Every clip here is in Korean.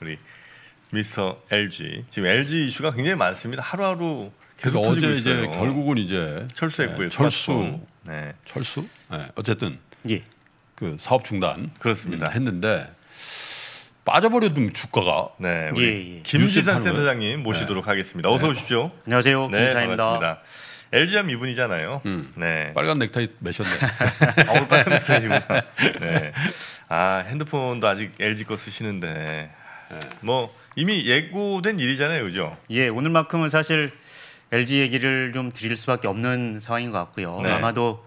우리 미스터 LG 지금 LG 이슈가 굉장히 많습니다. 하루하루 계속 그러니까 어제 있어요. 이제 결국은 이제 철수했고요. 네, 철수, 네. 철수. 네. 어쨌든 예. 그 사업 중단 그렇습니다. 음, 했는데 빠져버려도 주가가 네 예, 우리 예, 예. 김지상 센터장님 네. 모시도록 네. 하겠습니다. 어서 네. 오십시오. 안녕하세요. 네, 김지상입니다. LG함 이분이잖아요. 음. 네. 빨간 넥타이 매셨네. 아, 빨간 넥타이구나. 네. 아 핸드폰도 아직 LG 거 쓰시는데 예. 뭐 이미 예고된 일이잖아요, 그죠? 예, 오늘만큼은 사실 LG 얘기를 좀 드릴 수밖에 없는 상황인 것 같고요. 네. 아마도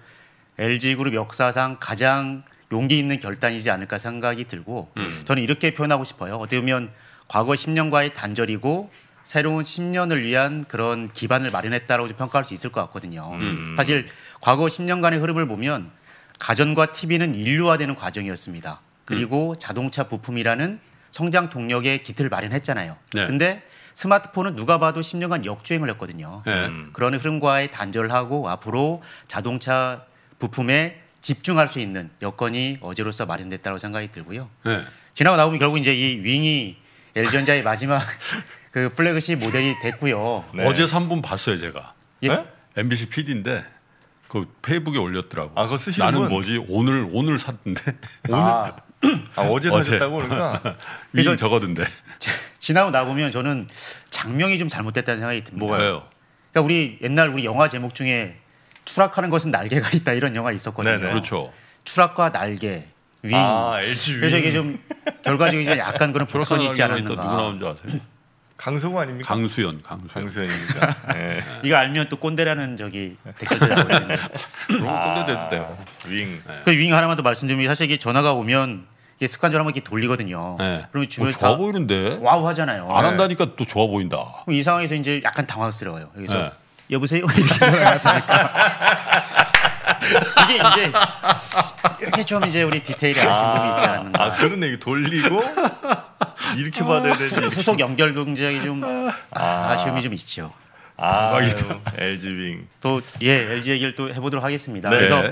LG 그룹 역사상 가장 용기 있는 결단이지 않을까 생각이 들고 음. 저는 이렇게 표현하고 싶어요. 어떻게 보면 과거 10년과의 단절이고 새로운 10년을 위한 그런 기반을 마련했다라고 좀 평가할 수 있을 것 같거든요. 음. 사실 과거 10년간의 흐름을 보면 가전과 TV는 인류화되는 과정이었습니다. 그리고 음. 자동차 부품이라는 성장 동력의 기틀 마련했잖아요. 네. 근데 스마트폰은 누가 봐도 10년간 역주행을 했거든요. 네. 그런 흐름과의 단절하고 앞으로 자동차 부품에 집중할 수 있는 여건이 어제로서 마련됐다고 생각이 들고요. 네. 지나고 나오면 결국 이제 이 윙이 엘 g 전자의 마지막 그 플래그십 모델이 됐고요. 네. 어제 3분 봤어요 제가. 예? 네? MBC PD인데 그 페이북에 올렸더라고. 아, 그 쓰시는 나는 분? 뭐지? 오늘 오늘 샀는데. 아, 오늘 아, 아, 어제 사셨다고 그러니까. 그래서 적어둔데. 지나고 나 보면 저는 장명이 좀 잘못됐다는 생각이 듭니다. 뭐가요? 그러니까 우리 옛날 우리 영화 제목 중에 추락하는 것은 날개가 있다 이런 영화 있었거든요. 네네. 그렇죠. 추락과 날개. 윈. 아, 그래서 이게 좀결과적이지 약간 그런 불선이 있지 않았는가. 누구 나온 줄 아세요? 강성우 아닙니까? 강수연, 강수연. 강수연입니다. 네. 네. 이거 알면 또 꼰대라는 저기 댓글들 나오시는데. 아, 꼰대 됐대요. 윙. 네. 그 그윙 하나만 더 말씀드리면 사실 이게 전화가 오면 습관적으로 한번 이렇게 돌리거든요. 네. 그러면 주변 어, 좋아 보이는데 와우 하잖아요. 안 네. 한다니까 또 좋아 보인다. 그럼 이 상황에서 이제 약간 당황스러워요. 여기서 네. 여보세요 이게이제 이렇게 좀 이제 우리 디테일이 아신 아, 분이 있지 않았가아 그런 얘기 돌리고 이렇게 받아야 되지. 후속 연결 굉장히 좀 아, 쉬움이좀 있죠. 아, LG윙. 또, 예, LG 얘기를 또 해보도록 하겠습니다. 네. 그래서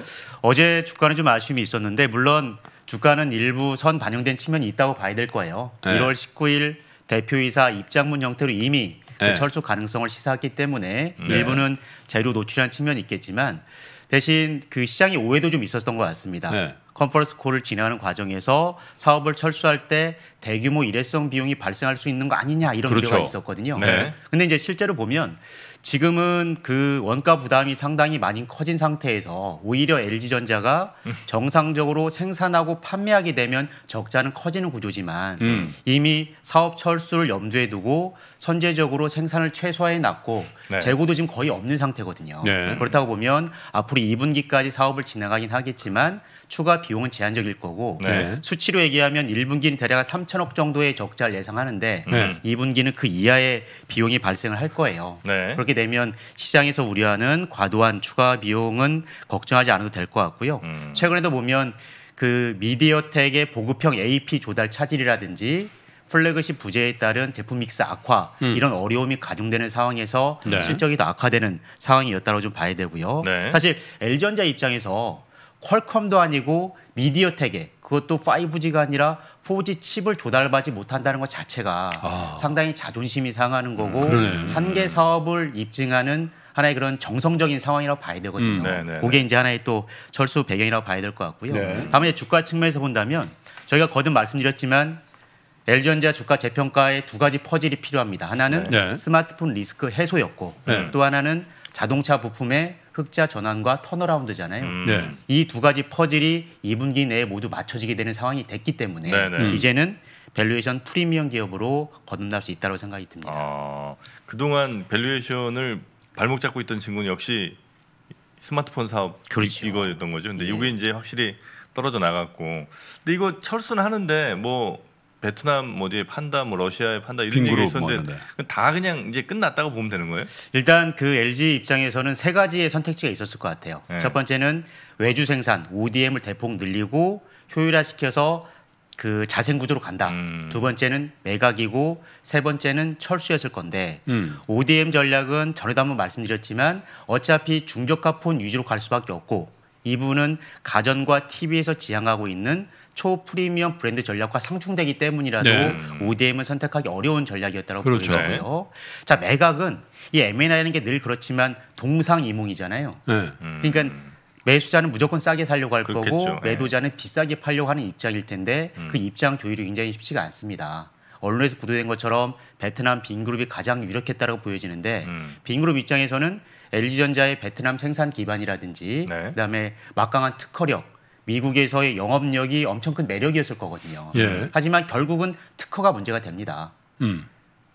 어제 주가는 좀 아쉬움이 있었는데, 물론 주가는 일부 선 반영된 측면이 있다고 봐야 될 거예요. 네. 1월 19일 대표이사 입장문 형태로 이미 그 네. 철수 가능성을 시사했기 때문에 음. 네. 일부는 재료 노출한 측면이 있겠지만 대신 그시장이 오해도 좀 있었던 것 같습니다. 네. 컨퍼런스 콜을 진행하는 과정에서 사업을 철수할 때 대규모 일회성 비용이 발생할 수 있는 거 아니냐 이런 그렇죠. 우려가 있었거든요. 네. 근데 이제 실제로 보면 지금은 그 원가 부담이 상당히 많이 커진 상태에서 오히려 LG전자가 음. 정상적으로 생산하고 판매하게 되면 적자는 커지는 구조지만 음. 이미 사업 철수를 염두에 두고 선제적으로 생산을 최소화해 놨고 네. 재고도 지금 거의 없는 상태거든요. 네. 그렇다고 보면 앞으로 2분기까지 사업을 진행하긴 하겠지만 추가 비용은 제한적일 거고 네. 네. 수치로 얘기하면 1분기는 대략 3천억 정도의 적자를 예상하는데 네. 2분기는 그 이하의 비용이 발생을 할 거예요. 네. 그렇게 되면 시장에서 우려하는 과도한 추가 비용은 걱정하지 않아도 될 것 같고요. 음. 최근에도 보면 그 미디어텍의 보급형 AP 조달 차질이라든지 플래그십 부재에 따른 제품 믹스 악화 음. 이런 어려움이 가중되는 상황에서 네. 실적이 더 악화되는 상황이었다고 좀 봐야 되고요. 네. 사실 엘전자 입장에서 퀄컴도 아니고 미디어텍에 그것도 5G가 아니라 4G 칩을 조달받지 못한다는 것 자체가 아. 상당히 자존심이 상하는 거고 음, 한개 사업을 입증하는 하나의 그런 정성적인 상황이라고 봐야 되거든요. 음, 네, 네, 그게 네. 이제 하나의 또 철수 배경이라고 봐야 될 것 같고요. 네. 다만 에 주가 측면에서 본다면 저희가 거듭 말씀드렸지만 LG전자 주가 재평가에 두 가지 퍼즐이 필요합니다. 하나는 네. 스마트폰 리스크 해소였고 네. 또 하나는 자동차 부품의 흑자 전환과 터너라운드잖아요. 음. 네. 이두 가지 퍼즐이 2분기 내에 모두 맞춰지게 되는 상황이 됐기 때문에 네네. 네. 음. 이제는 밸류에이션 프리미엄 기업으로 거듭날 수 있다고 생각이 듭니다. 아, 그동안 밸류에이션을 발목 잡고 있던 친구는 역시 스마트폰 사업 그렇죠. 이거였던 거죠. 근데 예. 이게 이제 확실히 떨어져 나갔고. 근데 이거 철수는 하는데 뭐 베트남 뭐 어디에 판다, 뭐러시아에 판다 이런 얘기가 있었는데 뭐 뭐다 그냥 이제 끝났다고 보면 되는 거예요? 일단 그 LG 입장에서는 세 가지의 선택지가 있었을 것 같아요. 네. 첫 번째는 외주 생산 ODM을 대폭 늘리고 효율화시켜서 그 자생 구조로 간다. 음. 두 번째는 매각이고 세 번째는 철수했을 건데 음. ODM 전략은 전에도 한번 말씀드렸지만 어차피 중저가 폰 위주로 갈 수밖에 없고 이분은 가전과 TV에서 지향하고 있는 초프리미엄 브랜드 전략과 상충되기 때문이라도 네. ODM은 선택하기 어려운 전략이었다고 그렇죠. 보여지고요. 자 매각은 이 M&A라는 게 늘 그렇지만 동상이몽이잖아요. 네. 그러니까 매수자는 무조건 싸게 살려고 할 그렇겠죠. 거고 네. 매도자는 비싸게 팔려고 하는 입장일 텐데 음. 그 입장 조율이 굉장히 쉽지가 않습니다. 언론에서 보도된 것처럼 베트남 빈그룹이 가장 유력했다고 보여지는데 음. 빈그룹 입장에서는 LG전자의 베트남 생산 기반이라든지 네. 그다음에 막강한 특허력 미국에서의 영업력이 엄청 큰 매력이었을 거거든요. 예. 하지만 결국은 특허가 문제가 됩니다. 음.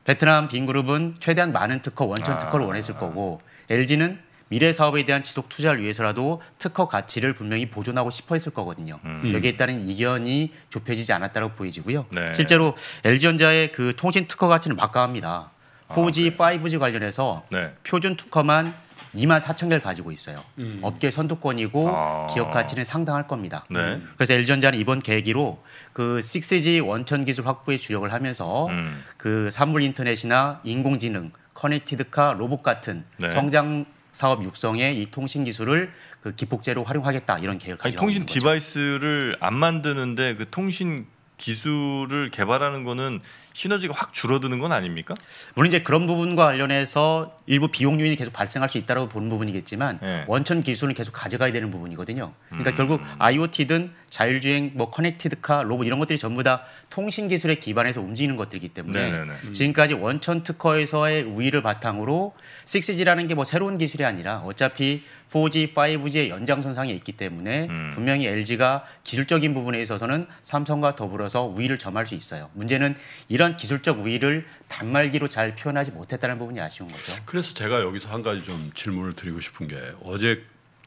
베트남 빈그룹은 최대한 많은 특허, 원천 아. 특허를 원했을 거고 LG는 미래 사업에 대한 지속 투자를 위해서라도 특허 가치를 분명히 보존하고 싶어 했을 거거든요. 음. 여기에 따른 이견이 좁혀지지 않았다고 보이지고요. 네. 실제로 LG전자의 그 통신 특허 가치는 막강합니다. 4G, 아, 네. 5G 관련해서 네. 표준 특허만 2만 4천 개를 가지고 있어요. 음. 업계 선두권이고 아. 기업 가치는 상당할 겁니다. 네. 그래서 LG전자는 이번 계기로 그 6G 원천 기술 확보에 주력을 하면서 음. 그산물 인터넷이나 인공지능, 커넥티드카, 로봇 같은 네. 성장 사업 육성에 이 통신 기술을 그 기폭제로 활용하겠다 이런 계획을 가지고 통신 디바이스를 안 만드는데 그 통신 기술을 개발하는 거는 시너지가 확 줄어드는 건 아닙니까? 물론 이제 그런 부분과 관련해서 일부 비용 요인이 계속 발생할 수 있다고 보는 부분이겠지만 네. 원천 기술은 계속 가져가야 되는 부분이거든요. 그러니까 음. 결국 IoT든 자율주행, 뭐 커넥티드카, 로봇 이런 것들이 전부 다 통신 기술에 기반해서 움직이는 것들이기 때문에 네네네. 네, 네. 음. 지금까지 원천 특허에서의 우위를 바탕으로 6G라는 게 뭐 새로운 기술이 아니라 어차피 4G, 5G의 연장선상에 있기 때문에 음. 분명히 LG가 기술적인 부분에 있어서는 삼성과 더불어서 우위를 점할 수 있어요. 문제는 이런 이런 기술적 우위를 단말기로 잘 표현하지 못했다는 부분이 아쉬운 거죠. 그래서 제가 여기서 한 가지 좀 질문을 드리고 싶은 게 어제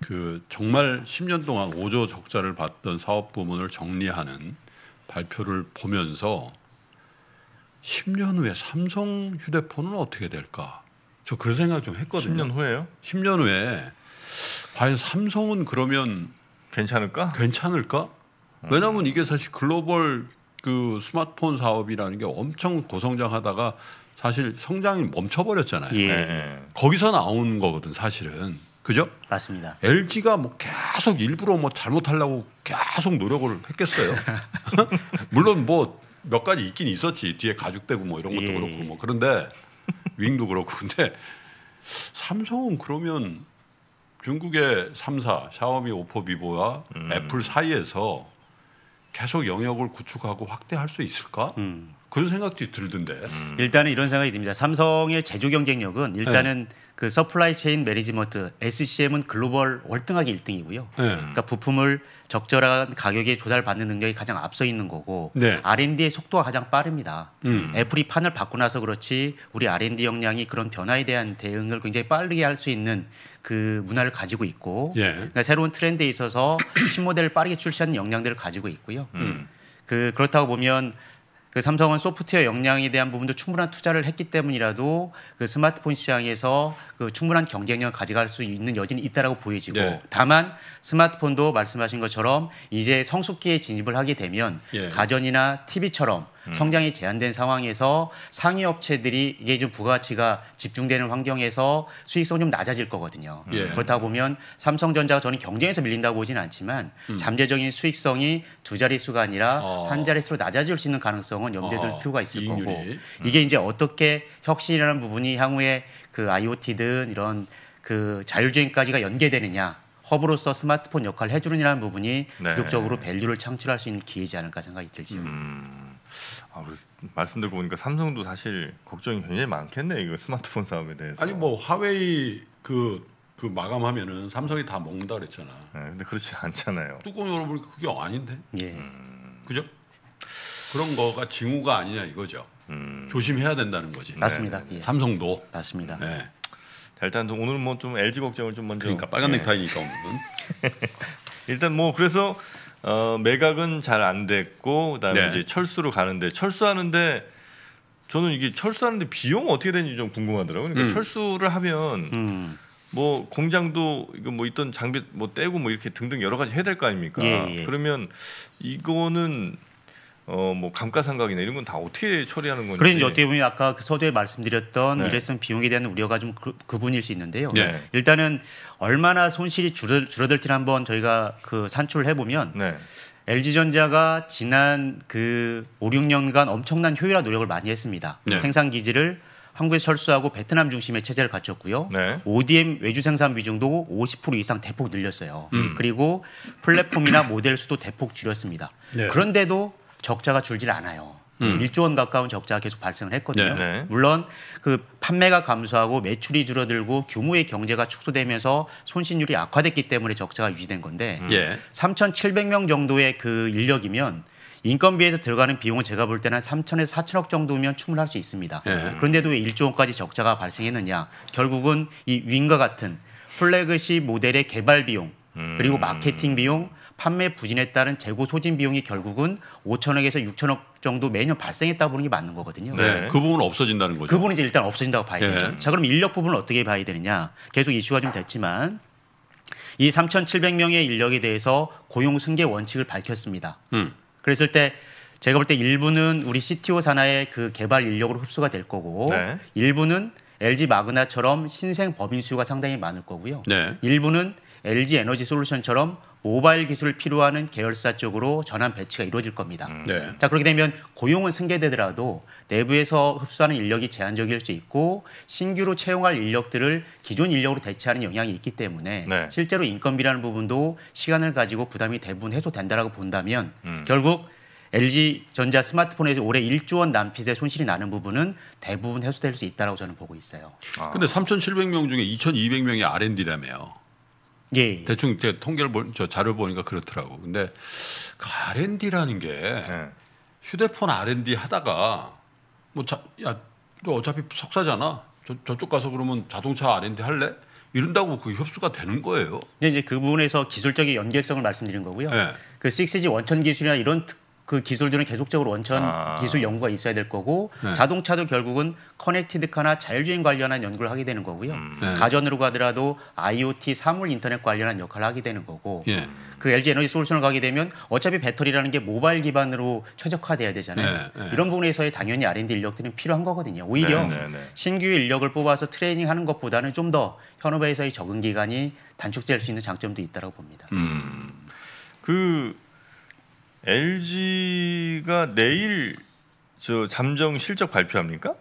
그 정말 10년 동안 5조 적자를 봤던 사업 부문을 정리하는 발표를 보면서 10년 후에 삼성 휴대폰은 어떻게 될까? 저 그런 생각 좀 했거든요. 10년 후에요? 10년 후에 과연 삼성은 그러면 괜찮을까? 괜찮을까? 왜냐하면 이게 사실 글로벌 그 스마트폰 사업이라는 게 엄청 고성장하다가 사실 성장이 멈춰버렸잖아요. 예. 네. 거기서 나온 거거든 사실은. 그죠? 맞습니다. LG가 뭐 계속 일부러 뭐 잘못하려고 계속 노력을 했겠어요. 물론 뭐 몇 가지 있긴 있었지 뒤에 가죽대고 뭐 이런 것도 예. 그렇고 뭐 그런데 윙도 그렇고 근데 삼성은 그러면 중국의 삼사 샤오미, 오포, 비보와 음. 애플 사이에서 계속 영역을 구축하고 확대할 수 있을까? 음. 그런 생각도 들던데. 음. 일단은 이런 생각이 듭니다. 삼성의 제조 경쟁력은 일단은 네. 그 서플라이 체인 매니지먼트 SCM은 글로벌 월등하게 1등이고요. 네. 그러니까 부품을 적절한 가격에 조달받는 능력이 가장 앞서 있는 거고 네. R&D의 속도가 가장 빠릅니다. 음. 애플이 판을 받고 나서 그렇지 우리 R&D 역량이 그런 변화에 대한 대응을 굉장히 빠르게 할 수 있는 그 문화를 가지고 있고 예. 그러니까 새로운 트렌드에 있어서 신모델을 빠르게 출시하는 역량들을 가지고 있고요. 음. 그 그렇다고 보면 그 삼성은 소프트웨어 역량에 대한 부분도 충분한 투자를 했기 때문이라도 그 스마트폰 시장에서 그 충분한 경쟁력을 가져갈 수 있는 여지는 있다라고 보여지고 네. 다만 스마트폰도 말씀하신 것처럼 이제 성숙기에 진입을 하게 되면 예. 가전이나 TV처럼 음. 성장이 제한된 상황에서 상위 업체들이 이게 좀 부가가치가 집중되는 환경에서 수익성 좀 낮아질 거거든요. 음. 예. 그렇다 보면 삼성전자가 저는 경쟁에서 밀린다고 보지는 않지만 음. 잠재적인 수익성이 두 자릿수가 아니라 어. 한 자릿수로 낮아질 수 있는 가능성은 염두에 둘 어. 필요가 있을 이익률이. 거고 음. 이게 이제 어떻게 혁신이라는 부분이 향후에 그 IoT든 이런 그 자율주행까지가 연계되느냐 허브로서 스마트폰 역할을 해주느냐는 부분이 네. 지속적으로 밸류를 창출할 수 있는 기회지 않을까 생각이 들지요. 음. 아, 말씀 들고 보니까 삼성도 사실 걱정이 굉장히 많겠네 이거 스마트폰 사업에 대해서. 아니 뭐 화웨이 그, 그 마감하면은 삼성이 다 먹는다 그랬잖아. 네, 근데 그렇지 않잖아요. 뚜껑 열어보니까 그게 아닌데. 예. 음... 그죠? 그런 거가 징후가 아니냐 이거죠. 음... 조심해야 된다는 거지. 맞습니다. 네. 네, 네. 예. 삼성도. 맞습니다. 네. 자, 일단 오늘뭐 좀 LG 걱정을 좀 먼저. 그러니까 빨간 예. 넥타이니까 오늘은. 일단 뭐 그래서 어, 매각은 잘 안 됐고 그다음에 네. 이제 철수로 가는데 철수하는데 저는 이게 철수하는데 비용 어떻게 되는지 좀 궁금하더라고요. 그러니까 음. 철수를 하면 음. 뭐 공장도 이거 뭐 있던 장비 뭐 떼고 뭐 이렇게 등등 여러 가지 해야 될 거 아닙니까? 예, 예. 그러면 이거는 어뭐 감가상각이나 이런 건 다 어떻게 처리하는 건지. 그런지 어떻게 보면 아까 그 서두에 말씀드렸던 네. 일회성 비용에 대한 우려가 좀 그, 그분일 수 있는데요. 네. 일단은 얼마나 손실이 줄어, 줄어들지를 한번 저희가 그 산출을 해보면 네. LG전자가 지난 그 5, 6년간 엄청난 효율화 노력을 많이 했습니다. 네. 생산 기지를 한국에 철수하고 베트남 중심의 체제를 갖췄고요. 네. ODM 외주 생산 비중도 50% 이상 대폭 늘렸어요. 음. 그리고 플랫폼이나 모델 수도 대폭 줄였습니다. 네. 그런데도 적자가 줄질 않아요. 음. 1조 원 가까운 적자가 계속 발생을 했거든요. 네네. 네. 물론 그 판매가 감소하고 매출이 줄어들고 규모의 경제가 축소되면서 손실률이 악화됐기 때문에 적자가 유지된 건데 음. 3,700명 예. 예. 정도의 그 인력이면 인건비에서 들어가는 비용은 제가 볼 때는 3천에서 4천억 정도면 충분할 수 있습니다. 예. 그런데도 왜 1조 원까지 적자가 발생했느냐? 결국은 이 윈과 같은 플래그십 모델의 개발 비용 음. 그리고 마케팅 비용, 판매 부진에 따른 재고 소진 비용이 결국은 5천억에서 6천억 정도 매년 발생했다 고 보는 게 맞는 거거든요. 네. 네. 그 부분은 없어진다는 거죠. 그 부분은 이제 일단 없어진다고 봐야 되죠. 예. 자, 그럼 인력 부분을 어떻게 봐야 되느냐. 계속 이슈가 좀 됐지만 이 3,700명의 인력에 대해서 고용 승계 원칙을 밝혔습니다. 음. 그랬을 때 제가 볼 때 일부는 우리 CTO 산하의 그 개발 인력으로 흡수가 될 거고 네. 일부는 LG 마그나처럼 신생 법인 수요가 상당히 많을 거고요. 네. 일부는 LG 에너지 솔루션처럼 모바일 기술을 필요하는 계열사 쪽으로 전환 배치가 이루어질 겁니다. 음. 네. 자 그렇게 되면 고용은 승계되더라도 내부에서 흡수하는 인력이 제한적일 수 있고 신규로 채용할 인력들을 기존 인력으로 대체하는 영향이 있기 때문에 네. 실제로 인건비라는 부분도 시간을 가지고 부담이 대부분 해소된다라고 본다면 음. 결국 LG 전자 스마트폰에서 올해 1조 원 남짓의 손실이 나는 부분은 대부분 해소될 수 있다라고 저는 보고 있어요. 아. 근데 3,700명 중에 2,200명이 R&D라며요. 예, 예, 대충 이제 통계를 보, 저 자료 보니까 그렇더라고. 근데 그 R&D라는 게 예. 휴대폰 R&D 하다가 뭐야너 어차피 석사잖아. 저, 저쪽 가서 그러면 자동차 R&D 할래? 이런다고 그 협수가 되는 거예요. 이제 그 부분에서 기술적인 연계성을 말씀드린 거고요. 네. 그 6G 원천 기술이나 이런 특, 그 기술들은 계속적으로 원천 아. 기술 연구가 있어야 될 거고 네. 자동차도 결국은 커넥티드카나 자율주행 관련한 연구를 하게 되는 거고요. 음. 네. 가전으로 가더라도 IoT 사물 인터넷 관련한 역할을 하게 되는 거고 예. 그 LG 에너지 솔루션을 가게 되면 어차피 배터리라는 게 모바일 기반으로 최적화돼야 되잖아요. 네. 네. 이런 부분에서의 당연히 R&D 인력들은 필요한 거거든요. 오히려 네, 네, 신규 인력을 뽑아서 트레이닝하는 것보다는 좀 더 현업에서의 적응 기간이 단축될 수 있는 장점도 있다고 봅니다. 음. 그 LG가 내일 저 잠정 실적 발표합니까?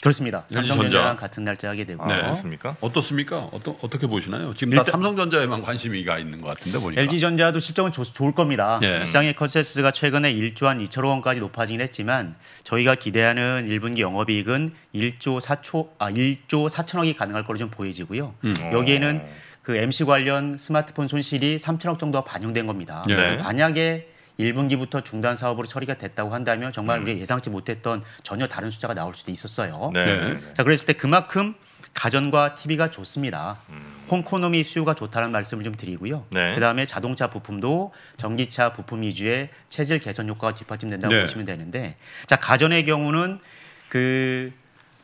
그렇습니다. 삼성전자랑 같은 날짜 하게 되고. 네. 그렇습니까? 어떻습니까? 어떠, 어떻게 보시나요? 지금 일단, 삼성전자에만 관심이가 있는 것 같은데 보니까. LG전자도 실적은 조, 좋을 겁니다. 예. 시장의 컨센스가 최근에 1조 한 2천억 원까지 높아지긴 했지만 저희가 기대하는 1분기 영업이익은 1조 4초 아 1조 4천억이 가능할 걸로 좀 보여지고요. 음. 여기에는 그 MC 관련 스마트폰 손실이 3천억 정도가 반영된 겁니다. 예. 만약에 1분기부터 중단 사업으로 처리가 됐다고 한다면 정말 음. 우리 예상치 못했던 전혀 다른 숫자가 나올 수도 있었어요. 네. 네. 네. 자 그랬을 때 그만큼 가전과 TV가 좋습니다. 음. 홈코노미 수요가 좋다는 말씀을 좀 드리고요. 네. 그다음에 자동차 부품도 전기차 부품 위주의 체질 개선 효과가 뒷받침된다고 네. 보시면 되는데 자 가전의 경우는 그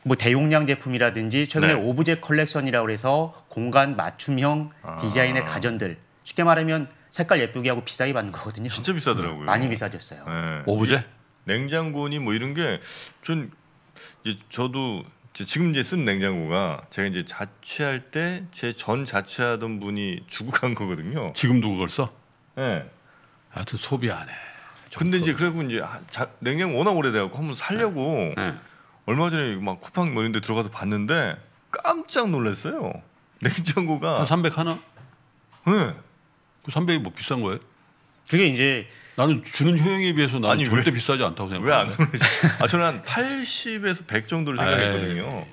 뭐 대용량 제품이라든지 최근에 네. 오브제 컬렉션이라고 해서 공간 맞춤형 아. 디자인의 아. 가전들 쉽게 말하면 색깔 예쁘게 하고 비싸게 받는 거거든요. 진짜 비싸더라고요. 많이 비싸졌어요. 네. 오브제? 냉장고니 뭐 이런 게 전 이제 저도 이제 지금 이제 쓴 냉장고가 제가 이제 자취할 때 제 전 자취하던 분이 주고 간 거거든요. 지금도 그걸 써? 예. 네. 하튼 소비 안 해. 근데 이제 그래고 이제 자, 냉장고 워낙 오래돼갖고 한번 살려고 네. 네. 얼마 전에 막 쿠팡 뭐 이런 데 들어가서 봤는데 깜짝 놀랐어요. 냉장고가 한300 하나? 네. 그 300이 뭐 비싼 거예요? 그게 이제 나는 주는 효용에 비해서 나는 아니, 절대 왜, 비싸지 않다고 생각해요. 왜안 놀라지? 아 저는 한 80에서 100 정도를 생각했거든요. 아, 예.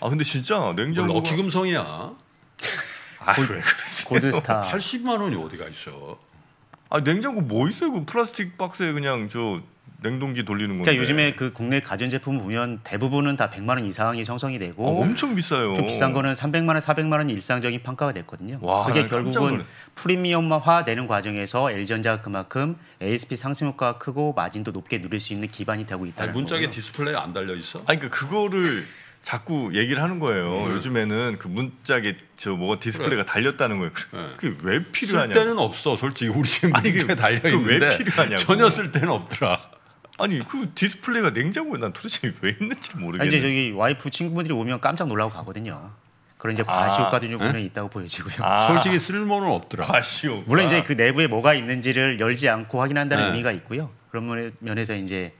아 근데 진짜 냉장고 럭키 금성이야. 아, 고드스타. 80만 원이 어디가 있어? 아 냉장고 뭐 있어요? 그 플라스틱 박스에 그냥 저 냉동기 돌리는 그러니까 건데. 그러니까 요즘에 그 국내 가전 제품 보면 대부분은 다 100만 원 이상이 형성이 되고 어, 엄청 비싸요. 좀 비싼 거는 300만 원, 400만 원 일상적인 판가가 됐거든요. 와, 그게 결국은 프리미엄화 되는 과정에서 LG전자가 그만큼 ASP 상승 효과가 크고 마진도 높게 누릴 수 있는 기반이 되고 있다는 거 문짝에 디스플레이 안 달려 있어? 아니 그 그거를 자꾸 얘기를 하는 거예요. 네. 요즘에는 그 문짝에 저 뭐가 디스플레이가 그래. 달렸다는 거예요. 네. 그게 왜 필요하냐? 쓸 때는 없어. 솔직히 우리 지금 문짝에 그 달려 있는데 왜 필요하냐고. 전혀 쓸 때는 없더라. 아니 그 디스플레이가 냉장고에 난 도대체 왜 있는지 모르겠네. 이제 저기 와이프 친구분들이 오면 깜짝 놀라고 가거든요. 그런 이제 아, 과시 효과도 좀 분명히 있다고 보여지고요. 아. 솔직히 쓸모는 없더라. 과시 효과. 물론 이제 그 내부에 뭐가 있는지를 열지 않고 확인한다는 네. 의미가 있고요. 그런 면에서 이제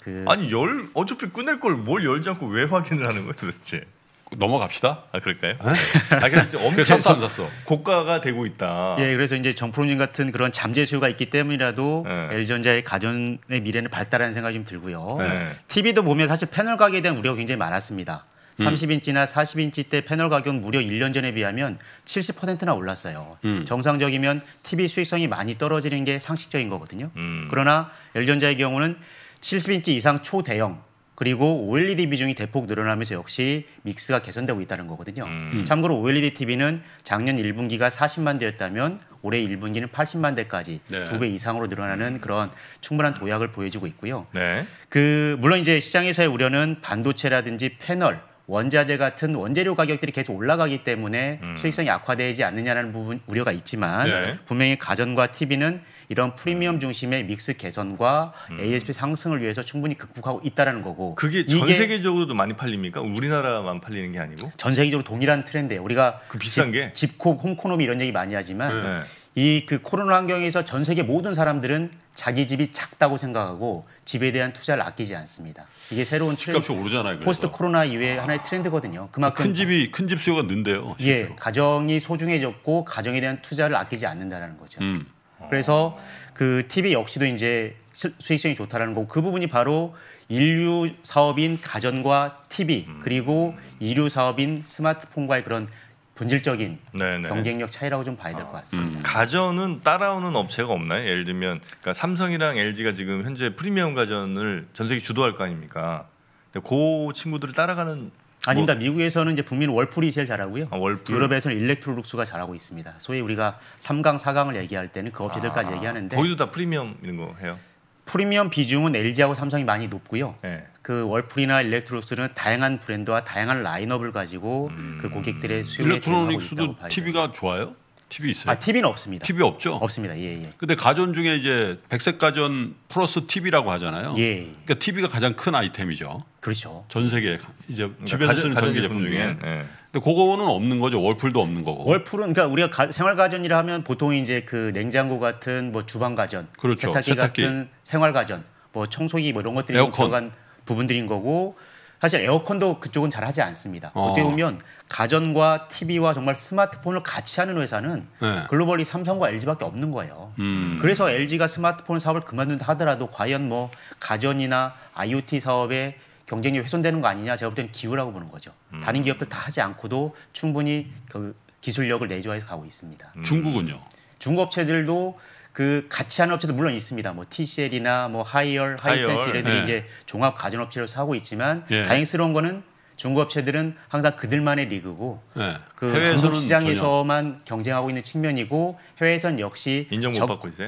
그 아니 열 어차피 끊을 걸뭘 열지 않고 왜 확인을 하는 거야 도대체? 넘어갑시다. 아, 그럴까요? 네. 아, 그냥 이제 엄청 샀어 고가가 되고 있다. 예, 그래서 이제 정프로님 같은 그런 잠재 수요가 있기 때문이라도 네. LG전자의 가전의 미래는 밝다라는 생각이 좀 들고요. 네. TV도 보면 사실 패널 가격에 대한 우려가 굉장히 많았습니다. 30인치나 음. 40인치 때 패널 가격 무려 1년 전에 비하면 70%나 올랐어요. 음. 정상적이면 TV 수익성이 많이 떨어지는 게 상식적인 거거든요. 음. 그러나 l 전자의 경우는 70인치 이상 초대형 그리고 OLED 비중이 대폭 늘어나면서 역시 믹스가 개선되고 있다는 거거든요. 음. 음. 참고로 OLED TV는 작년 1분기가 40만 대였다면 올해 1분기는 80만 대까지 네. 두배 이상으로 늘어나는 그런 충분한 도약을 보여주고 있고요. 네. 그 물론 이제 시장에서의 우려는 반도체라든지 패널 원자재 같은 원재료 가격들이 계속 올라가기 때문에 음. 수익성이 악화되지 않느냐라는 부분 우려가 있지만 네. 분명히 가전과 TV는 이런 프리미엄 중심의 믹스 개선과 음. ASP 상승을 위해서 충분히 극복하고 있다라는 거고 그게 전 세계적으로도 많이 팔립니까? 우리나라만 팔리는 게 아니고? 전 세계적으로 동일한 트렌드예요. 우리가 그 비싼 집, 게 집콕, 홈코노미 이런 얘기 많이 하지만 네. 이그 코로나 환경에서 전 세계 모든 사람들은 자기 집이 작다고 생각하고 집에 대한 투자를 아끼지 않습니다. 이게 새로운 트렌드. 오르잖아요. 그래서. 포스트 코로나 이후에 아... 하나의 트렌드거든요. 그만큼 큰 집이 큰 집 수요가 는데요. 예, 가정이 소중해졌고 가정에 대한 투자를 아끼지 않는다라는 거죠. 음. 어. 그래서 그 TV 역시도 이제 수익성이 좋다라는 거고 그 부분이 바로 인류 사업인 가전과 TV 음. 그리고 이류 사업인 스마트폰과의 그런 본질적인 네네. 네. 경쟁력 차이라고 좀 봐야 될것 아. 같습니다. 음. 가전은 따라오는 업체가 없나요? 예를 들면 그러니까 삼성이랑 LG가 지금 현재 프리미엄 가전을 전 세계 주도할 거 아닙니까? 그 친구들을 따라가는 아닙니다. 뭐... 미국에서는 이제 북미는 월풀이 제일 잘하고요. 아, 월풀. 유럽에서는 일렉트로룩스가 잘하고 있습니다. 소위 우리가 3강, 4강을 얘기할 때는 그 업체들까지 아, 얘기하는데 거기도 다 프리미엄 이런 거 해요. 프리미엄 비중은 LG하고 삼성이 많이 높고요. 네. 그 월풀이나 일렉트로스는 다양한 브랜드와 다양한 라인업을 가지고 그 음... 그 고객들의 수요에 일렉트로닉스도 TV가 좋아요? TV 있어요? 아, TV는 없습니다. TV 없죠? 없습니다. 예, 예. 근데 가전 중에 이제 백색 가전 플러스 TV라고 하잖아요. 예. 예. 그러니까 TV가 가장 큰 아이템이죠. 그렇죠. 전 세계 이제 그러 그러니까 집에서 쓰는 전기 제품, 중에. 네. 근데 그거는 없는 거죠. 월풀도 없는 거고. 월풀은 그러니까 우리가 가, 생활 가전이라 하면 보통 이제 그 냉장고 같은 뭐 주방 가전, 그렇죠. 세탁기, 세탁기, 같은 생활 가전, 뭐 청소기 뭐 이런 것들이 들어간 부분들인 거고 사실 에어컨도 그쪽은 잘 하지 않습니다. 어. 떻게 보면 가전과 TV와 정말 스마트폰을 같이 하는 회사는 네. 글로벌이 삼성과 LG밖에 없는 거예요. 음. 그래서 LG가 스마트폰 사업을 그만둔다 하더라도 과연 뭐 가전이나 IoT 사업에 경쟁력이 훼손되는 거 아니냐 제가 볼 때는 기우라고 보는 거죠. 음. 다른 기업들 다 하지 않고도 충분히 그 기술력을 내조해서 가고 있습니다. 음. 중국은요? 중국 업체들도 그 같이 하는 업체도 물론 있습니다. 뭐 TCL이나 뭐 하이얼, 하이센스 이얼 이런 이 네. 이제 종합 가전 업체로서 하고 있지만 예. 다행스러운 거는 중국 업체들은 항상 그들만의 리그고 네. 그 중국 시장에서만 전혀. 경쟁하고 있는 측면이고 해외에선 역시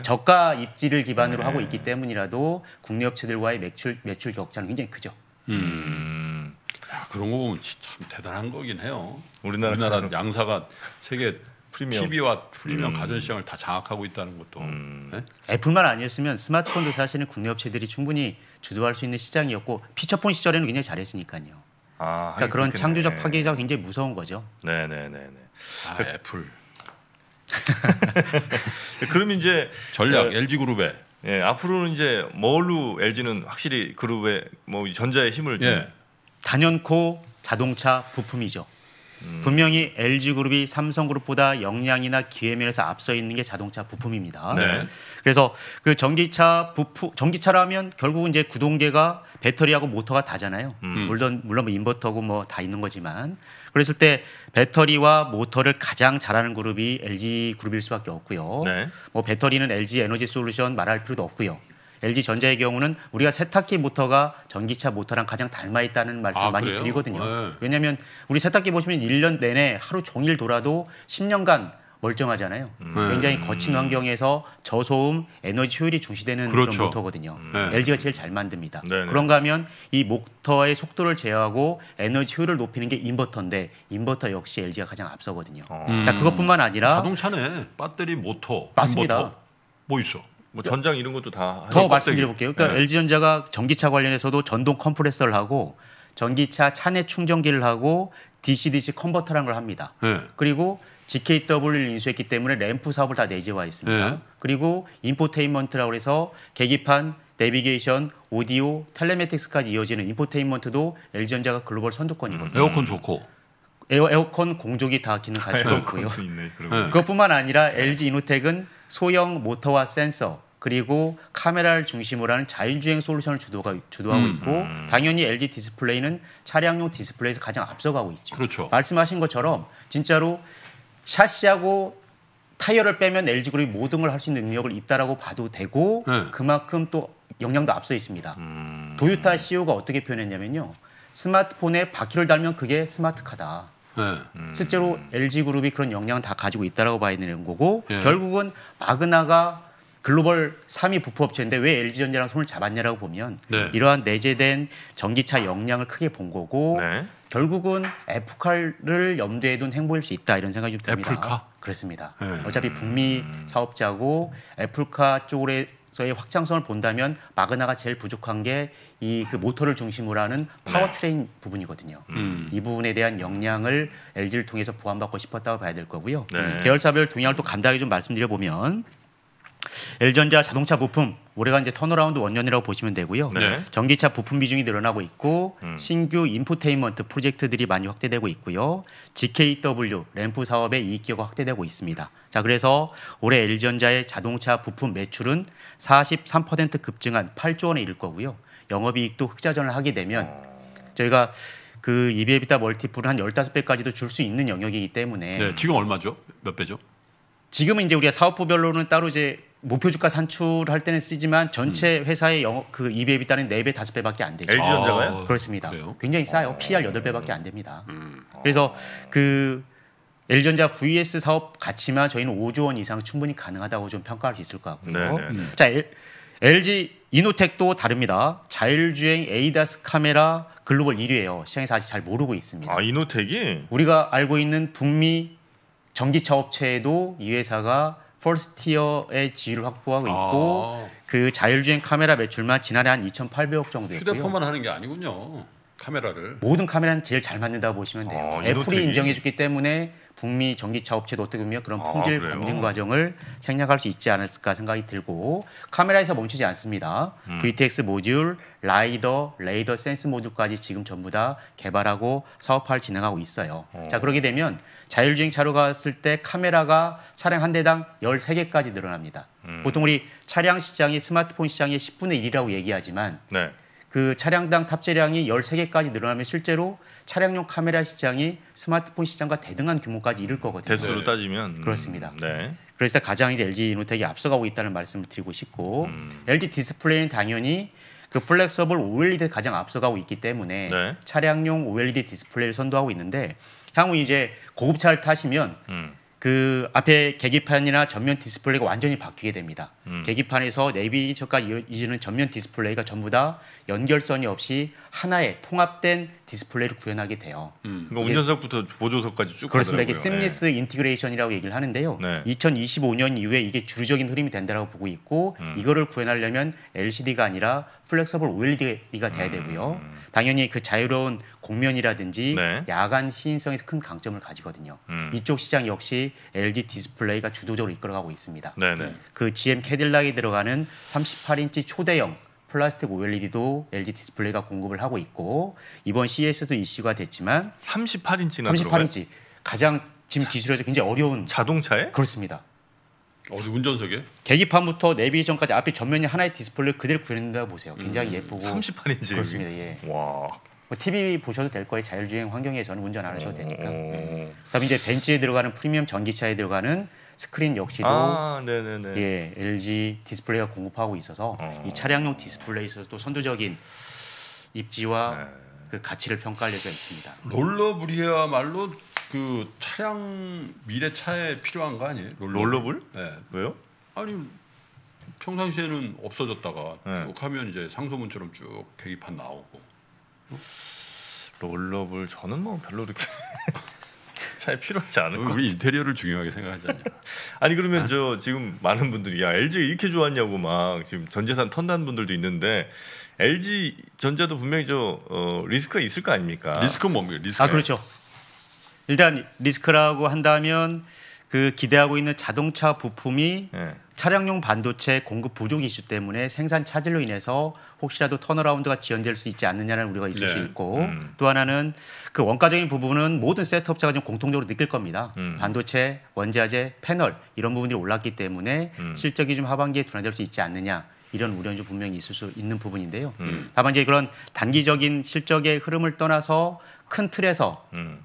적, 가 입지를 기반으로 네. 하고 있기 때문이라도 국내 업체들과의 매출 매출 격차는 굉장히 크죠. 음. 음. 야, 그런 거 보면 참 대단한 거긴 해요. 우리나라, 우리나라 양사가 세계 프리미엄. TV와 프리미엄 음. 가전 시장을 다 장악하고 있다는 것도. 음. 네? 예? 애플만 아니었으면 스마트폰도 사실은 국내 업체들이 충분히 주도할 수 있는 시장이었고 피처폰 시절에는 굉장히 잘했으니까요. 아, 그러니까 그런 그렇겠네. 창조적 파괴가 굉장히 무서운 거죠. 네네네. 아, 그 애플. 그럼 이제 전략 어, LG 그룹에 예, 앞으로는 이제 뭘로 LG는 확실히 그룹의뭐 전자의 힘을 좀 예. 단연코 자동차 부품이죠. 음. 분명히 LG 그룹이 삼성 그룹보다 역량이나 기회 면에서 앞서 있는 게 자동차 부품입니다. 네. 그래서 그 전기차 부품 전기차라면 결국은 이제 구동계가 배터리하고 모터가 다잖아요. 음. 물론 물론 뭐 인버터고 뭐 다 있는 거지만 그랬을 때 배터리와 모터를 가장 잘하는 그룹이 LG 그룹일 수밖에 없고요. 네. 뭐 배터리는 LG 에너지 솔루션 말할 필요도 없고요. LG 전자의 경우는 우리가 세탁기 모터가 전기차 모터랑 가장 닮아 있다는 말씀을 아, 많이 그래요? 드리거든요. 네. 왜냐하면 우리 세탁기 보시면 1년 내내 하루 종일 돌아도 10년간 멀쩡하잖아요. 음. 네. 굉장히 거친 환경에서 저소음, 에너지 효율이 중시되는 그렇죠. 그런 모터거든요. 음. 네. LG가 제일 잘 만듭니다. 네네. 네. 그런가 하면 이 모터의 속도를 제어하고 에너지 효율을 높이는 게 인버터인데 인버터 역시 LG가 가장 앞서거든요. 어. 음. 자 그것뿐만 아니라 자동차네 배터리 모터 맞습니다. 인버터. 뭐 있어? 뭐 그 전장 이런 것도 다 더 말씀드려 볼게요. 그러니까 네. LG전자가 전기차 관련해서도 전동 컴프레서를 하고 전기차 차내 충전기를 하고 DC-DC 컨버터라는 걸 합니다. 네. 그리고 GKW를 인수했기 때문에 램프 사업을 다 내재화 했습니다. 네. 그리고 인포테인먼트라고 해서 계기판, 내비게이션, 오디오, 텔레메틱스까지 이어지는 인포테인먼트도 LG전자가 글로벌 선두권이거든요. 음, 에어컨 좋고. 에어, 에어컨 공조기 다 기능 갖추고 있고요. 그것뿐만 아니라 LG 이노텍은 소형 모터와 센서 그리고 카메라를 중심으로 하는 자율주행 솔루션을 주도가, 주도하고 음, 있고 음. 당연히 LG 디스플레이는 차량용 디스플레이에서 가장 앞서가고 있죠. 그렇죠. 말씀하신 것처럼 진짜로 샤시하고 타이어를 빼면 LG 그룹이 모든 걸 할 수 있는 능력을 있다라고 봐도 되고 네. 그만큼 또 영향도 앞서 있습니다. 음... 도요타 CEO가 어떻게 표현했냐면요. 스마트폰에 바퀴를 달면 그게 스마트카다. 네. 음... 실제로 LG 그룹이 그런 역량을다 가지고 있다라고 봐야 되는 거고 네. 결국은 마그나가 글로벌 3위 부품업체인데 왜 LG전자랑 손을 잡았냐라고 보면 네. 이러한 내재된 전기차 역량을 크게 본 거고 네. 결국은 애플카를 염두에 둔 행보일 수 있다 이런 생각이 좀 듭니다. 애플카? 그렇습니다. 네. 어차피 북미 음. 사업자고 애플카 쪽으로서의 확장성을 본다면 마그나가 제일 부족한 게 이 그 모터를 중심으로 하는 파워트레인 네. 부분이거든요. 음. 이 부분에 대한 역량을 LG를 통해서 보완받고 싶었다고 봐야 될 거고요. 네. 계열사별 동향을 또 간단하게 좀 말씀드려 보면 엘전자 자동차 부품 올해가 이제 턴어라운드 원년이라고 보시면 되고요. 네. 전기차 부품 비중이 늘어나고 있고 음. 신규 인포테인먼트 프로젝트들이 많이 확대되고 있고요. GKW 램프 사업의 이익 기여가 확대되고 있습니다. 자, 그래서 올해 엘전자의 자동차 부품 매출은 43% 급증한 8조 원에 이를 거고요. 영업이익도 흑자전을 하게 되면 어. 저희가 그 이베비타 멀티플을 한 15배까지도 줄 수 있는 영역이기 때문에 네, 지금 얼마죠? 몇 배죠? 지금은 이제 우리가 사업부별로는 따로 이제 목표 주가 산출할 때는 쓰지만 전체 음. 회사의 영업 그 이익에 따른 4배, 5배밖에 안 되죠. LG전자가요? 아, 그렇습니다. 그래요? 굉장히 싸요. 어. PR 8배밖에 안 됩니다. 음. 그래서 그 LG전자 VS 사업 가치만 저희는 5조 원 이상 충분히 가능하다고 좀 평가할 수 있을 것 같고요. 네네 네. 음. 자, L, LG 이노텍도 다릅니다. 자율주행 에이다스 카메라 글로벌 1위예요. 시장에서 아직 잘 모르고 있습니다. 아, 이노텍이 우리가 알고 있는 북미 전기차 업체에도 이 회사가 퍼스티어의 지위를 확보하고 아. 있고 아. 그 자율주행 카메라 매출만 지난해 한 2,800억 정도 였고요 휴대폰만 하는 게 아니군요. 카메라를 모든 카메라는 제일 잘 만든다고 보시면 돼요. 아, 애플이 인정해줬기 때문에 북미 전기차 업체 도 어떻게 보면 그런 아, 품질 아, 검증 과정을 생략할 수 있지 않았을까 생각이 들고 카메라에서 멈추지 않습니다. 음. VTX 모듈, 라이더, 레이더 센스 모듈까지 지금 전부 다 개발하고 사업화를 진행하고 있어요. 어. 자 그러게 되면 자율주행 차로 갔을 때 카메라가 차량 한 대당 13개까지 늘어납니다. 음. 보통 우리 차량 시장이 스마트폰 시장의 10분의 1이라고 얘기하지만 네. 그 차량당 탑재량이 13개까지 늘어나면 실제로 차량용 카메라 시장이 스마트폰 시장과 대등한 규모까지 이를 거거든요. 대수로 네. 따지면 음, 그렇습니다. 네. 그래서 가장 이제 LG 노텍이 앞서가고 있다는 말씀을 드리고 싶고 음. LG 디스플레이는 당연히 그 플렉서블 OLED 가장 앞서가고 있기 때문에 네. 차량용 OLED 디스플레이를 선도하고 있는데 향후 이제 고급차를 타시면 음. 그 앞에 계기판이나 전면 디스플레이가 완전히 바뀌게 됩니다. 음. 계기판에서 내비게이션과 이어지는 전면 디스플레이가 전부 다 연결선이 없이 하나의 통합된 디스플레이를 구현하게 돼요. 음. 그러니까 운전석부터 보조석까지 쭉 그렇습니다. 이게 심리스 네. 인티그레이션이라고 얘기를 하는데요. 네. 2025년 이후에 이게 주류적인 흐름이 된다고 보고 있고 음. 이거를 구현하려면 LCD가 아니라 플렉서블 OLED가 돼야 음. 되고요. 음. 당연히 그 자유로운 공면이라든지 네. 야간 시인성에서 큰 강점을 가지거든요. 음. 이쪽 시장 역시 LG 디스플레이가 주도적으로 이끌어가고 있습니다. 네네. 네. 그 GM 캐딜락이 들어가는 38인치 초대형 플라스틱 OLED도 LG 디스플레이가 공급을 하고 있고 이번 CES도 이슈가 됐지만 38인치나 38인치 들어가요? 가장 지금 기술에서 굉장히 어려운 자동차에 그렇습니다. 어디 운전석에? 계기판부터 내비게이션까지 앞에 전면이 하나의 디스플레이 그대로 구현된다고 보세요. 굉장히 음, 예쁘고 38인치 그렇습니다. 예. 와. 뭐 TV 보셔도 될 거예요. 자율주행 환경에서는 운전 안 하셔도 되니까. 음. 음, 음. 네. 그다음 이제 벤츠에 들어가는 프리미엄 전기차에 들어가는 스크린 역시도 아, 예 LG 디스플레이가 공급하고 있어서 어. 이 차량용 디스플레이에서 또 선도적인 입지와 네. 그 가치를 평가할 여지가 있습니다. 롤러블이야말로 그 차량 미래 차에 필요한 거 아니에요? 롤러블? 네. 왜요? 아니 평상시에는 없어졌다가 네. 쭉 하면 이제 상소문처럼 쭉 계기판 나오고 롤러블 저는 뭐 별로 이렇게 잘 필요하지 않을 것 같아요. 인테리어를 중요하게 생각하잖아요. 아니 그러면 저 지금 많은 분들이 야 LG 이렇게 좋았냐고 막 지금 전재산 턴다는 분들도 있는데 LG 전자도 분명히 저 어, 리스크가 있을 거 아닙니까? 리스크 뭡니까? 리스크. 아 그렇죠. 일단 리스크라고 한다면 그 기대하고 있는 자동차 부품이 네. 차량용 반도체 공급 부족 이슈 때문에 생산 차질로 인해서 혹시라도 턴어라운드가 지연될 수 있지 않느냐는 우려가 있을 네. 수 있고 음. 또 하나는 그 원가적인 부분은 모든 세트업자가 좀 공통적으로 느낄 겁니다. 음. 반도체, 원자재, 패널 이런 부분이 올랐기 때문에 음. 실적이 좀 하반기에 둔화될 수 있지 않느냐 이런 우려는 좀 분명히 있을 수 있는 부분인데요. 음. 다만 이제 그런 단기적인 실적의 흐름을 떠나서 큰 틀에서 음.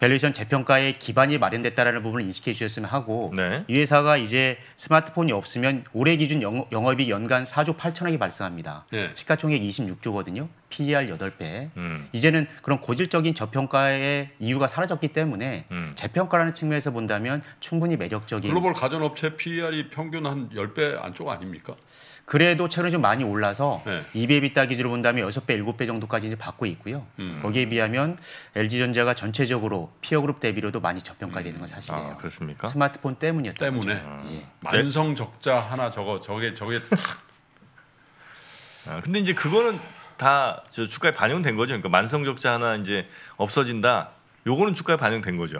밸류션 재평가의 기반이 마련됐다라는 부분을 인식해 주셨으면 하고 네. 이 회사가 이제 스마트폰이 없으면 올해 기준 영, 업이 연간 4조 8천억이 발생합니다. 네. 시가총액 26조거든요. PER 8배. 음. 이제는 그런 고질적인 저평가의 이유가 사라졌기 때문에 음. 재평가라는 측면에서 본다면 충분히 매력적인 글로벌 가전업체 PER이 평균 한 10배 안쪽 아닙니까? 그래도 최근에 좀 많이 올라서 네. 2배 비따 기준으로 본다면 6배, 7배 정도까지 이제 받고 있고요. 음. 거기에 비하면 LG전자가 전체적으로 피어 그룹 대비로도 많이 저평가되는 음. 건 사실이에요. 아, 그렇습니까? 스마트폰 때문이었던 때문에 아. 예. 만성 적자 하나 저거 저게 저게 아, 근데 이제 그거는 다저 주가에 반영된 거죠. 그러니까 만성 적자 하나 이제 없어진다. 요거는 주가에 반영된 거죠.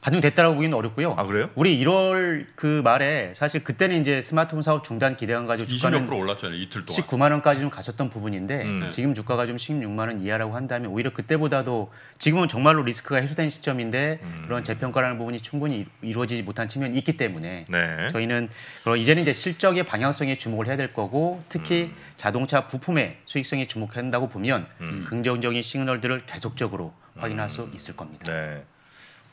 반영됐다고 라 보기는 어렵고요. 아 그래요? 우리 1월 그 말에 사실 그때는 이제 스마트폰 사업 중단 기대감 가지고 주가는 2 0 올랐잖아요 이틀 동안. 19만 원까지 는 갔었던 부분인데 음. 네. 지금 주가가 좀 16만 원 이하라고 한다면 오히려 그때보다도 지금은 정말로 리스크가 해소된 시점인데 음. 그런 재평가라는 부분이 충분히 이루어지지 못한 측면이 있기 때문에 네. 저희는 그럼 이제는 이제 실적의 방향성에 주목을 해야 될 거고 특히 음. 자동차 부품의 수익성에 주목한다고 보면 음. 긍정적인 시그널들을 계속적으로 확인할 수 음. 있을 겁니다. 네.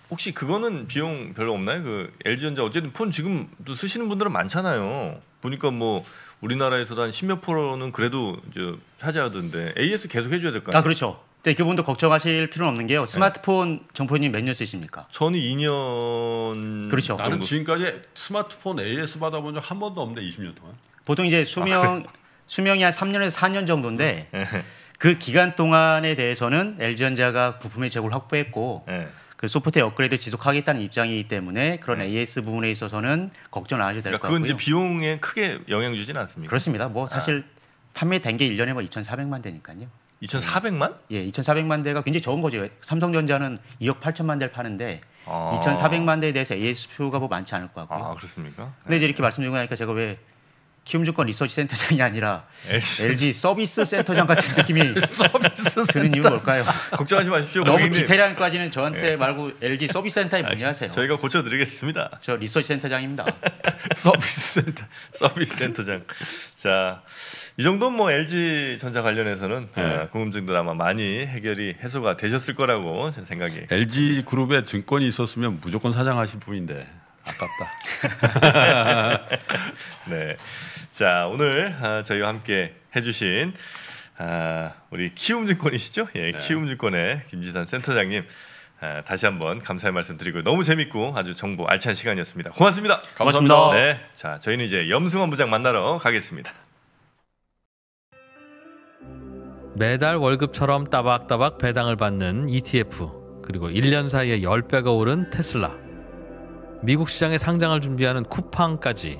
혹시 그거는 비용 별로 없나요? 그 LG전자 어쨌든 폰 지금 또 쓰시는 분들은 많잖아요. 보니까 뭐 우리나라에서도 한 십몇 프로는 그래도 이제 차지하던데 AS 계속 해줘야 될거 아, 아니에요? 아 그렇죠. 네, 교분도 그 걱정하실 필요는 없는 게요. 네. 스마트폰 네. 정포님 몇년 쓰십니까? 저는 2년. 그렇죠. 나는 정도. 지금까지 스마트폰 AS 받아본 적 한 번도 없는데 20년 동안. 보통 이제 수명 아, 수명이 한 3년에서 4년 정도인데 네. 그 기간 동안에 대해서는 LG전자가 부품의 재고를 확보했고. 네. 그 소프트웨어 업그레이드 지속하겠다는 입장이기 때문에 그런 음. 네. AS 부분에 있어서는 걱정 안 하셔도 될것 그러니까 같고요. 그건 이제 비용에 크게 영향 주지는 않습니다. 그렇습니다. 뭐 아. 사실 아. 판매된 게 1년에 뭐 2,400만 대니까요. 2,400만? 예, 2,400만 예, 대가 굉장히 적은 거죠. 삼성전자는 2억 8천만 대를 파는데 아. 2,400만 대에 대해서 AS 수요가 뭐 많지 않을 것 같고요. 아, 그렇습니까? 근데 이제 이렇게 네. 말씀드리고 나니까 제가 왜 키움증권 리서치 센터장이 아니라 LG, LG 서비스 센터장 같은 느낌이 서비스 드는 이유는 뭘까요? 걱정하지 마십시오. 너무 디테일한까지는 저한테 네. 말고 LG 서비스 센터에 문의하세요. 아, 저희가 고쳐드리겠습니다. 저 리서치 센터장입니다. 서비스 센터, 서비스 센터장. 자, 이 정도는 뭐 LG 전자 관련해서는 네. 아, 궁금증들 아마 많이 해결이 해소가 되셨을 거라고 제 생각이. LG 그룹에 증권이 있었으면 무조건 사장하실 분인데 아깝다. 네. 자, 오늘 아, 저희와 함께 해주신 아, 우리 키움증권이시죠? 예, 네. 키움증권의 김지산 센터장님 아, 다시 한번 감사의 말씀 드리고 너무 재밌고 아주 정보 알찬 시간이었습니다. 고맙습니다. 고맙습니다. 고맙습니다. 네, 자, 저희는 이제 염승원 부장 만나러 가겠습니다. 매달 월급처럼 따박따박 배당을 받는 ETF 그리고 1년 사이에 10배가 오른 테슬라 미국 시장에 상장을 준비하는 쿠팡까지